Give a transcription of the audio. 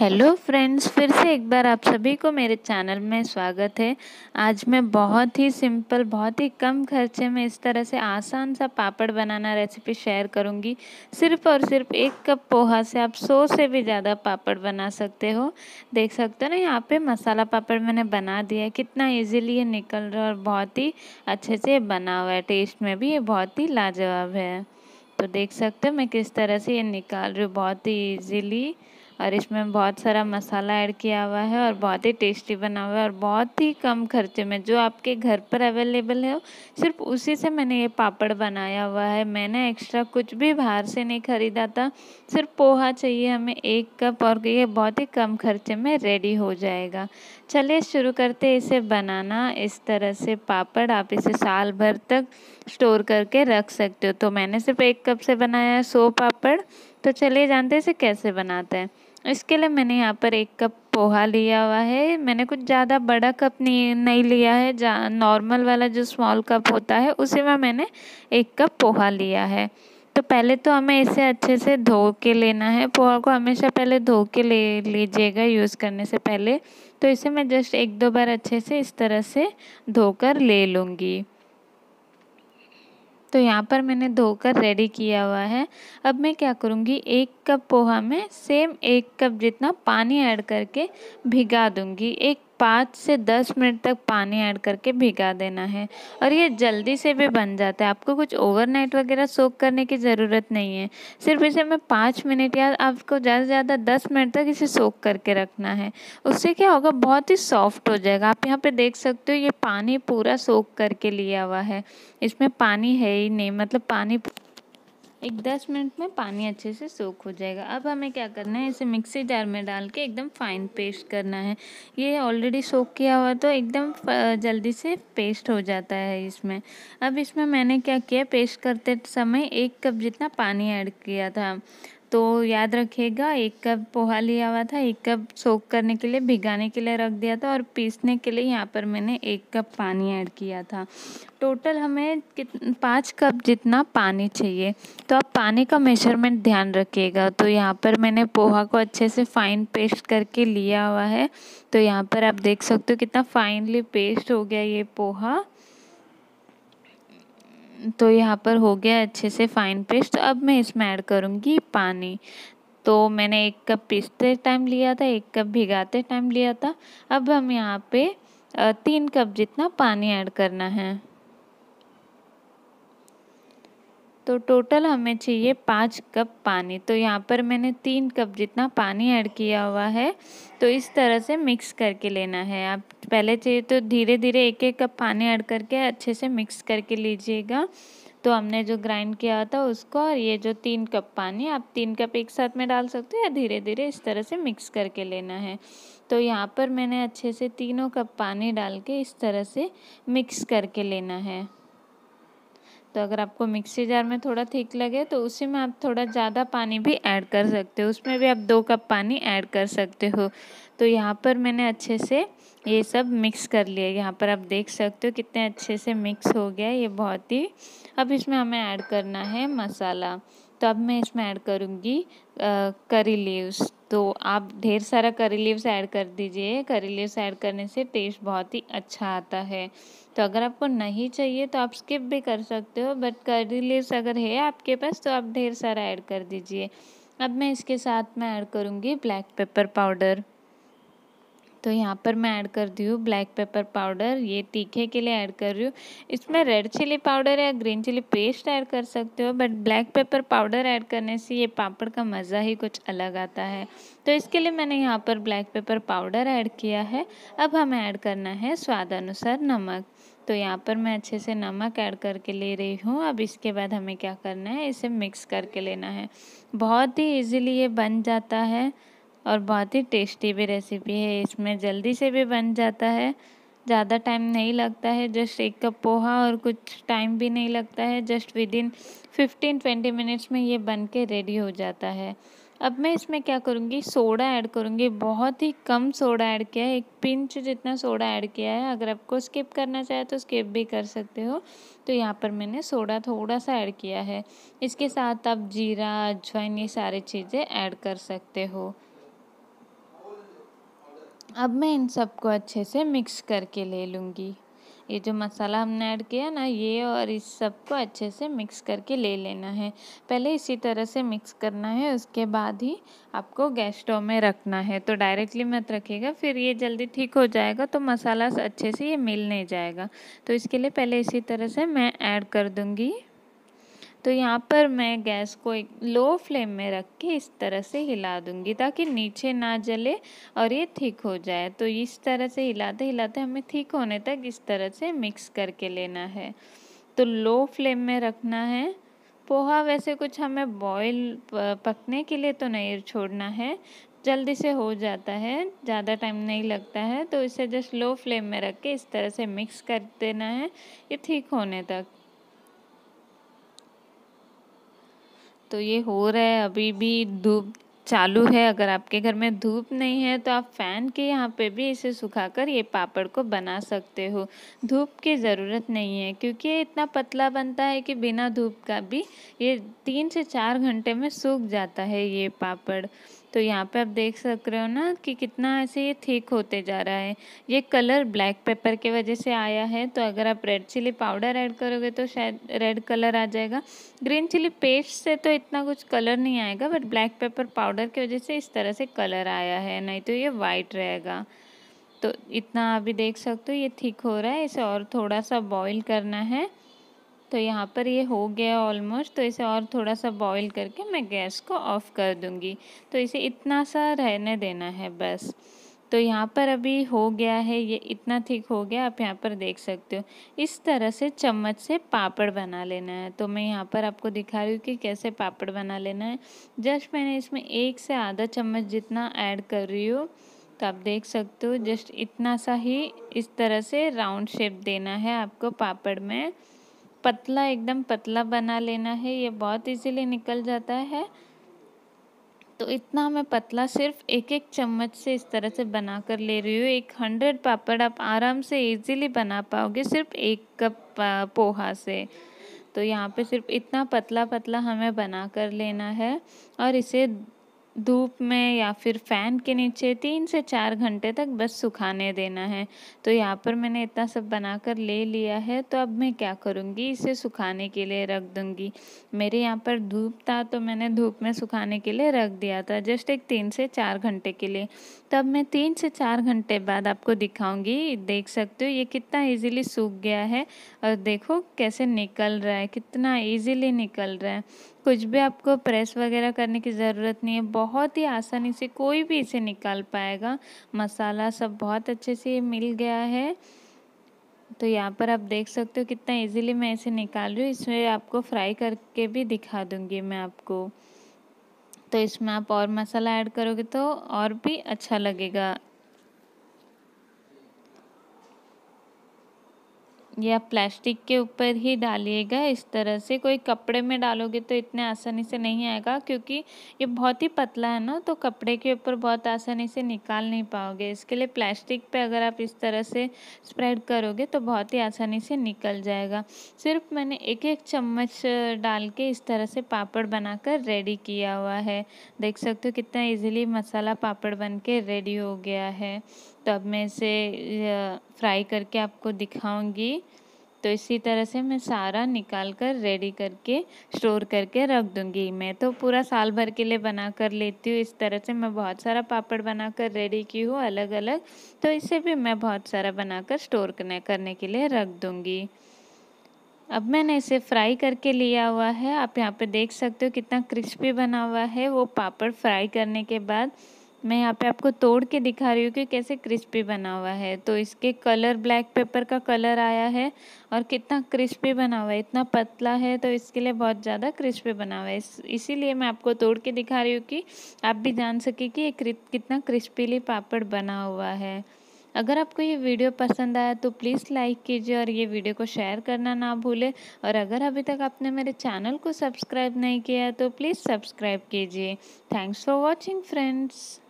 hello friends फिर से एक बार आप सभी को मेरे चैनल में स्वागत है आज मैं बहुत ही सिंपल बहुत ही कम खर्चे में इस तरह से आसान सा पापड़ बनाना रेसिपी शेयर करूंगी सिर्फ और सिर्फ एक कप पोहा से आप सौ से भी ज़्यादा पापड़ बना सकते हो देख सकते हो ना यहाँ पे मसाला पापड़ मैंने बना दिया है कितना ईजिली ये निकल रहा है और बहुत ही अच्छे से बना हुआ है टेस्ट में भी ये बहुत ही लाजवाब है तो देख सकते हो मैं किस तरह से ये निकाल रही हूँ बहुत ही ईजिली और इसमें बहुत सारा मसाला ऐड किया हुआ है और बहुत ही टेस्टी बना हुआ है और बहुत ही कम खर्चे में जो आपके घर पर अवेलेबल है सिर्फ उसी से मैंने ये पापड़ बनाया हुआ है मैंने एक्स्ट्रा कुछ भी बाहर से नहीं ख़रीदा था सिर्फ पोहा चाहिए हमें एक कप और ये बहुत ही कम खर्चे में रेडी हो जाएगा चलिए शुरू करते हैं इसे बनाना इस तरह से पापड़ आप इसे साल भर तक स्टोर करके रख सकते हो तो मैंने सिर्फ एक कप से बनाया है सो पापड़ तो चलिए जानते हैं इसे कैसे बनाते हैं इसके लिए मैंने यहाँ पर एक कप पोहा लिया हुआ है मैंने कुछ ज़्यादा बड़ा कप नहीं नहीं लिया है नॉर्मल वाला जो स्मॉल कप होता है उसी में मैंने एक कप पोहा लिया है तो पहले तो हमें इसे अच्छे से धो के लेना है पोहा को हमेशा पहले धो के ले लीजिएगा यूज़ करने से पहले तो इसे मैं जस्ट एक दो बार अच्छे से इस तरह से धोकर ले लूँगी तो यहाँ पर मैंने धोकर रेडी किया हुआ है अब मैं क्या करूँगी एक कप पोहा में सेम एक कप जितना पानी ऐड करके भिगा दूंगी एक पाँच से दस मिनट तक पानी ऐड करके भिगा देना है और ये जल्दी से भी बन जाता है आपको कुछ ओवरनाइट वगैरह सोक करने की ज़रूरत नहीं है सिर्फ इसे मैं पाँच मिनट या आपको ज़्यादा से ज़्यादा दस मिनट तक इसे सोक करके रखना है उससे क्या होगा बहुत ही सॉफ्ट हो जाएगा आप यहाँ पे देख सकते हो ये पानी पूरा सोख करके लिया हुआ है इसमें पानी है ही नहीं मतलब पानी एक दस मिनट में पानी अच्छे से सोख हो जाएगा अब हमें क्या करना है इसे मिक्सी जार में डाल के एकदम फाइन पेस्ट करना है ये ऑलरेडी सोख किया हुआ तो एकदम जल्दी से पेस्ट हो जाता है इसमें अब इसमें मैंने क्या किया पेस्ट करते समय एक कप जितना पानी ऐड किया था तो याद रखिएगा एक कप पोहा लिया हुआ था एक कप सोख करने के लिए भिगाने के लिए रख दिया था और पीसने के लिए यहाँ पर मैंने एक कप पानी ऐड किया था टोटल हमें पाँच कप जितना पानी चाहिए तो आप पानी का मेजरमेंट ध्यान रखिएगा तो यहाँ पर मैंने पोहा को अच्छे से फाइन पेस्ट करके लिया हुआ है तो यहाँ पर आप देख सकते हो कितना फाइनली पेस्ट हो गया ये पोहा तो यहाँ पर हो गया अच्छे से फाइन पेस्ट अब मैं इसमें ऐड करूँगी पानी तो मैंने एक कप पीसते टाइम लिया था एक कप भिगाते टाइम लिया था अब हम यहाँ पे तीन कप जितना पानी ऐड करना है तो टोटल हमें चाहिए पाँच कप पानी तो यहाँ पर मैंने तीन कप जितना पानी ऐड किया हुआ है तो इस तरह से मिक्स करके लेना है आप पहले चाहिए तो धीरे धीरे एक एक कप पानी ऐड करके अच्छे से मिक्स करके लीजिएगा तो हमने जो ग्राइंड किया था उसको और ये जो तीन कप पानी आप तीन कप एक साथ में डाल सकते हो या धीरे धीरे इस तरह से मिक्स करके लेना है तो यहाँ पर मैंने अच्छे से तीनों कप पानी डाल के इस तरह से मिक्स करके लेना है तो अगर आपको मिक्सी जार में थोड़ा ठीक लगे तो उसी में आप थोड़ा ज़्यादा पानी भी ऐड कर सकते हो उसमें भी आप दो कप पानी ऐड कर सकते हो तो यहाँ पर मैंने अच्छे से ये सब मिक्स कर लिया यहाँ पर आप देख सकते हो कितने अच्छे से मिक्स हो गया ये बहुत ही अब इसमें हमें ऐड करना है मसाला तो अब मैं इसमें ऐड करूँगी करी लीव्स तो आप ढेर सारा करी लीव्स ऐड कर दीजिए करी लीव्स ऐड करने से टेस्ट बहुत ही अच्छा आता है तो अगर आपको नहीं चाहिए तो आप स्किप भी कर सकते हो बट करी लीव्स अगर है आपके पास तो आप ढेर सारा ऐड कर दीजिए अब मैं इसके साथ में ऐड करूँगी ब्लैक पेपर पाउडर तो यहाँ पर मैं ऐड कर दी हूँ ब्लैक पेपर पाउडर ये तीखे के लिए ऐड कर रही हूँ इसमें रेड चिली पाउडर या ग्रीन चिली पेस्ट ऐड कर सकते हो but black pepper powder add करने से ये पापड़ का मज़ा ही कुछ अलग आता है तो इसके लिए मैंने यहाँ पर ब्लैक पेपर पाउडर ऐड किया है अब हमें ऐड करना है स्वाद अनुसार नमक तो यहाँ पर मैं अच्छे से नमक ऐड करके ले रही हूँ अब इसके बाद हमें क्या करना है इसे मिक्स करके लेना है बहुत ही इजीली ये बन जाता है और बहुत ही टेस्टी भी रेसिपी है इसमें जल्दी से भी बन जाता है ज़्यादा टाइम नहीं लगता है जस्ट एक कप पोहा और कुछ टाइम भी नहीं लगता है just within fifteen twenty minutes में ये बन के रेडी हो जाता है अब मैं इसमें क्या करूँगी सोडा ऐड करूँगी बहुत ही कम सोडा ऐड किया है एक पिंच जितना सोडा ऐड किया है अगर आपको स्किप करना चाहे तो स्किप भी कर सकते हो तो यहाँ पर मैंने सोडा थोड़ा सा ऐड किया है इसके साथ आप जीरा अजवाइन ये सारी चीज़ें ऐड कर सकते हो अब मैं इन सबको अच्छे से मिक्स करके ले लूँगी ये जो मसाला हमने ऐड किया ना ये और इस सब को अच्छे से मिक्स करके ले लेना है पहले इसी तरह से मिक्स करना है उसके बाद ही आपको गैस स्टोव में रखना है तो डायरेक्टली मत रखिएगा फिर ये जल्दी ठीक हो जाएगा तो मसाला अच्छे से ये मिल नहीं जाएगा तो इसके लिए पहले इसी तरह से मैं ऐड कर दूँगी तो यहाँ पर मैं गैस को एक लो फ्लेम में रख के इस तरह से हिला दूँगी ताकि नीचे ना जले और ये थिक हो जाए तो इस तरह से हिलाते हिलाते हमें थिक होने तक इस तरह से मिक्स करके लेना है तो लो फ्लेम में रखना है पोहा वैसे कुछ हमें बॉईल पकने के लिए तो नहीं छोड़ना है जल्दी से हो जाता है ज़्यादा टाइम नहीं लगता है तो इसे जस्ट लो फ्लेम में रख के इस तरह से मिक्स कर देना है ये ठीक होने तक तो ये हो रहा है अभी भी धूप चालू है अगर आपके घर में धूप नहीं है तो आप फ़ैन के यहाँ पे भी इसे सुखाकर ये पापड़ को बना सकते हो धूप की ज़रूरत नहीं है क्योंकि ये इतना पतला बनता है कि बिना धूप का भी ये तीन से चार घंटे में सूख जाता है ये पापड़ तो यहाँ पे आप देख सक रहे हो ना कि कितना ऐसे ये थिक होते जा रहा है ये कलर ब्लैक पेपर के वजह से आया है तो अगर आप रेड चिली पाउडर ऐड करोगे तो शायद रेड कलर आ जाएगा ग्रीन चिली पेस्ट से तो इतना कुछ कलर नहीं आएगा बट ब्लैक पेपर पाउडर की वजह से इस तरह से कलर आया है नहीं तो ये वाइट रहेगा तो इतना अभी देख सकते हो ये थिक हो रहा है इसे और थोड़ा सा बॉईल करना है तो यहाँ पर ये हो गया ऑलमोस्ट तो इसे और थोड़ा सा बॉईल करके मैं गैस को ऑफ़ कर दूँगी तो इसे इतना सा रहने देना है बस तो यहाँ पर अभी हो गया है ये इतना थिक हो गया आप यहाँ पर देख सकते हो इस तरह से चम्मच से पापड़ बना लेना है तो मैं यहाँ पर आपको दिखा रही हूँ कि कैसे पापड़ बना लेना है जस्ट मैंने इसमें एक से आधा चम्मच जितना ऐड कर रही हूँ तो आप देख सकते हो जस्ट इतना सा ही इस तरह से राउंड शेप देना है आपको पापड़ में पतला एकदम पतला बना लेना है ये बहुत इजीली निकल जाता है तो इतना मैं पतला सिर्फ एक एक चम्मच से इस तरह से बना कर ले रही हूँ एक हंड्रेड पापड़ आप आराम से इजीली बना पाओगे सिर्फ एक कप पोहा से तो यहाँ पे सिर्फ इतना पतला पतला हमें बना कर लेना है और इसे धूप में या फिर फ़ैन के नीचे तीन से चार घंटे तक बस सुखाने देना है तो यहाँ पर मैंने इतना सब बनाकर ले लिया है तो अब मैं क्या करूँगी इसे सुखाने के लिए रख दूँगी मेरे यहाँ पर धूप था तो मैंने धूप में सुखाने के लिए रख दिया था जस्ट एक तीन से चार घंटे के लिए तो अब मैं तीन से चार घंटे बाद आपको दिखाऊँगी देख सकते हो ये कितना ईजिली सूख गया है और देखो कैसे निकल रहा है कितना ईजिली निकल रहा है कुछ भी आपको प्रेस वगैरह करने की ज़रूरत नहीं है बहुत ही आसानी से कोई भी इसे निकाल पाएगा मसाला सब बहुत अच्छे से मिल गया है तो यहाँ पर आप देख सकते हो कितना इजीली मैं इसे निकाल रही हूँ इसमें आपको फ्राई करके भी दिखा दूँगी मैं आपको तो इसमें आप और मसाला ऐड करोगे तो और भी अच्छा लगेगा या प्लास्टिक के ऊपर ही डालिएगा इस तरह से कोई कपड़े में डालोगे तो इतने आसानी से नहीं आएगा क्योंकि ये बहुत ही पतला है ना तो कपड़े के ऊपर बहुत आसानी से निकाल नहीं पाओगे इसके लिए प्लास्टिक पे अगर आप इस तरह से स्प्रेड करोगे तो बहुत ही आसानी से निकल जाएगा सिर्फ मैंने एक एक चम्मच डाल के इस तरह से पापड़ बनाकर रेडी किया हुआ है देख सकते हो कितना ईजिली मसाला पापड़ बन के रेडी हो गया है तब मैं इसे फ्राई करके आपको दिखाऊंगी तो इसी तरह से मैं सारा निकाल कर रेडी करके स्टोर करके रख दूँगी मैं तो पूरा साल भर के लिए बना कर लेती हूँ इस तरह से मैं बहुत सारा पापड़ बना कर रेडी की हूँ अलग अलग तो इसे भी मैं बहुत सारा बना कर स्टोर करने करने के लिए रख दूंगी अब मैंने इसे फ्राई करके लिया हुआ है आप यहाँ पे देख सकते हो कितना क्रिस्पी बना हुआ है वो पापड़ फ्राई करने के बाद मैं यहाँ पे आपको तोड़ के दिखा रही हूँ कि कैसे क्रिस्पी बना हुआ है तो इसके कलर ब्लैक पेपर का कलर आया है और कितना क्रिस्पी बना हुआ है इतना पतला है तो इसके लिए बहुत ज़्यादा क्रिस्पी बना हुआ है इसीलिए मैं आपको तोड़ के दिखा रही हूँ कि आप भी जान सके कि ये कितना क्रिस्पीली पापड़ बना हुआ है अगर आपको ये वीडियो पसंद आया तो प्लीज़ लाइक कीजिए और ये वीडियो को शेयर करना ना भूलें और अगर अभी तक आपने मेरे चैनल को सब्सक्राइब नहीं किया तो प्लीज़ सब्सक्राइब कीजिए थैंक्स फॉर वॉचिंग फ्रेंड्स